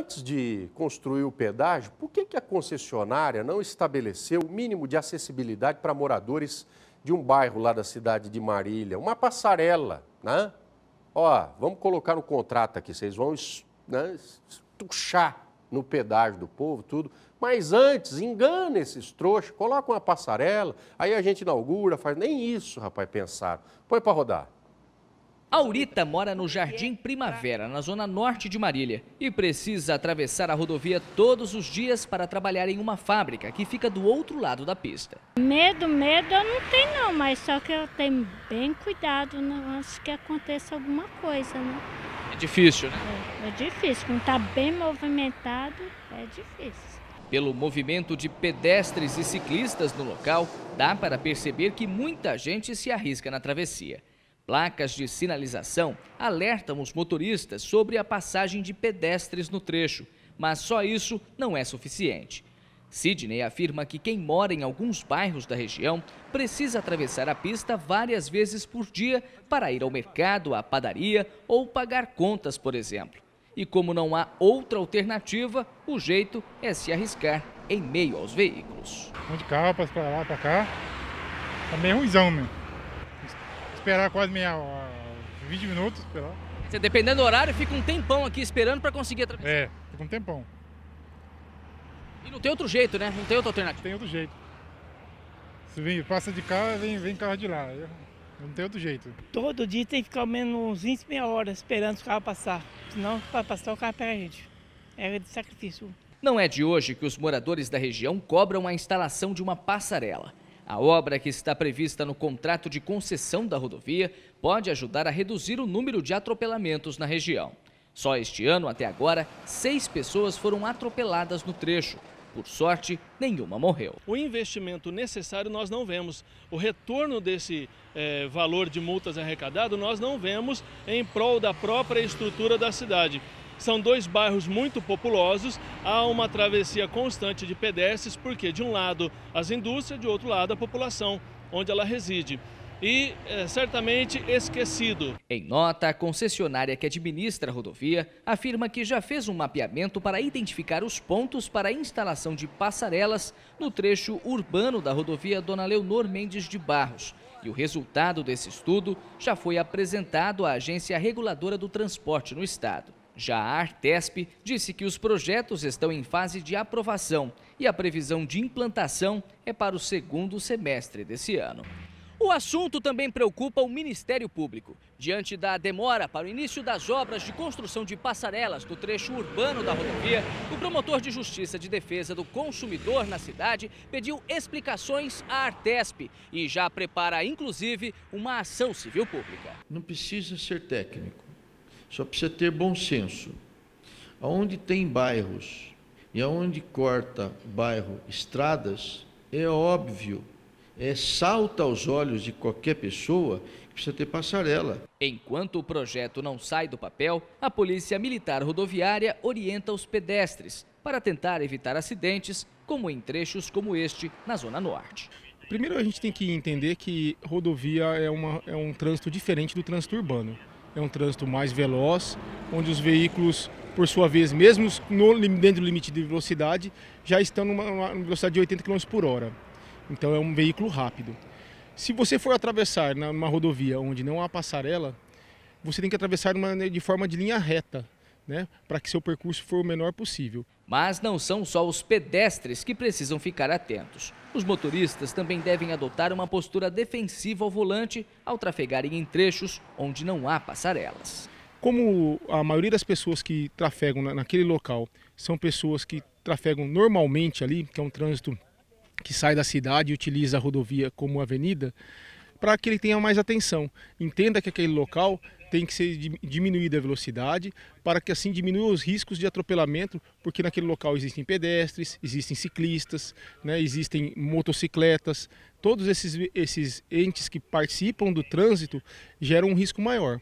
antes de construir o pedágio, por que, que a concessionária não estabeleceu o mínimo de acessibilidade para moradores de um bairro lá da cidade de Marília? Uma passarela, né? Ó, vamos colocar no contrato aqui, vocês vão né, estuchar no pedágio do povo, tudo. Mas antes, engana esses trouxas, coloca uma passarela, aí a gente inaugura, faz nem isso, rapaz, pensaram. Põe para rodar. Aurita mora no Jardim Primavera, na zona norte de Marília, e precisa atravessar a rodovia todos os dias para trabalhar em uma fábrica que fica do outro lado da pista. Medo, medo eu não tenho não, mas só que eu tenho bem cuidado né, antes que aconteça alguma coisa, né? É difícil, né? É, é difícil, quando está bem movimentado, é difícil. Pelo movimento de pedestres e ciclistas no local, dá para perceber que muita gente se arrisca na travessia. Placas de sinalização alertam os motoristas sobre a passagem de pedestres no trecho, mas só isso não é suficiente. Sidney afirma que quem mora em alguns bairros da região precisa atravessar a pista várias vezes por dia para ir ao mercado, à padaria ou pagar contas, por exemplo. E como não há outra alternativa, o jeito é se arriscar em meio aos veículos. Um de carro, para lá, para cá. Tá meio ruimzão mesmo esperar quase meia hora, 20 minutos, esperar. Você, dependendo do horário, fica um tempão aqui esperando para conseguir atravessar. É, fica um tempão. E não tem outro jeito, né? Não tem outra alternativa. Tem outro jeito. Se vem, passa de cá, vem, vem carro de lá. Não tem outro jeito. Todo dia tem que ficar ao menos uns 20, meia hora esperando o carro passar. Senão, para passar, o carro pega a gente. É de sacrifício. Não é de hoje que os moradores da região cobram a instalação de uma passarela. A obra que está prevista no contrato de concessão da rodovia pode ajudar a reduzir o número de atropelamentos na região. Só este ano, até agora, seis pessoas foram atropeladas no trecho. Por sorte, nenhuma morreu. O investimento necessário nós não vemos. O retorno desse é, valor de multas arrecadado nós não vemos em prol da própria estrutura da cidade. São dois bairros muito populosos, há uma travessia constante de pedestres, porque de um lado as indústrias, de outro lado a população onde ela reside e é, certamente esquecido. Em nota, a concessionária que administra a rodovia afirma que já fez um mapeamento para identificar os pontos para a instalação de passarelas no trecho urbano da rodovia Dona Leonor Mendes de Barros. E o resultado desse estudo já foi apresentado à Agência Reguladora do Transporte no Estado. Já a Artesp disse que os projetos estão em fase de aprovação e a previsão de implantação é para o segundo semestre desse ano. O assunto também preocupa o Ministério Público. Diante da demora para o início das obras de construção de passarelas do trecho urbano da rodovia, o promotor de justiça de defesa do consumidor na cidade pediu explicações à Artesp e já prepara, inclusive, uma ação civil pública. Não precisa ser técnico só precisa ter bom senso. Onde tem bairros e aonde corta bairro estradas, é óbvio, é salta aos olhos de qualquer pessoa que precisa ter passarela. Enquanto o projeto não sai do papel, a Polícia Militar Rodoviária orienta os pedestres para tentar evitar acidentes, como em trechos como este na Zona Norte. Primeiro, a gente tem que entender que rodovia é, uma, é um trânsito diferente do trânsito urbano é um trânsito mais veloz, onde os veículos, por sua vez, mesmo no, dentro do limite de velocidade, já estão numa, numa velocidade de 80 km por hora. Então é um veículo rápido. Se você for atravessar numa rodovia onde não há passarela, você tem que atravessar de forma de linha reta, né, para que seu percurso for o menor possível. Mas não são só os pedestres que precisam ficar atentos. Os motoristas também devem adotar uma postura defensiva ao volante ao trafegarem em trechos onde não há passarelas. Como a maioria das pessoas que trafegam naquele local são pessoas que trafegam normalmente ali, que é um trânsito que sai da cidade e utiliza a rodovia como avenida, para que ele tenha mais atenção, entenda que aquele local tem que ser diminuída a velocidade para que assim diminua os riscos de atropelamento, porque naquele local existem pedestres, existem ciclistas, né, existem motocicletas, todos esses, esses entes que participam do trânsito geram um risco maior.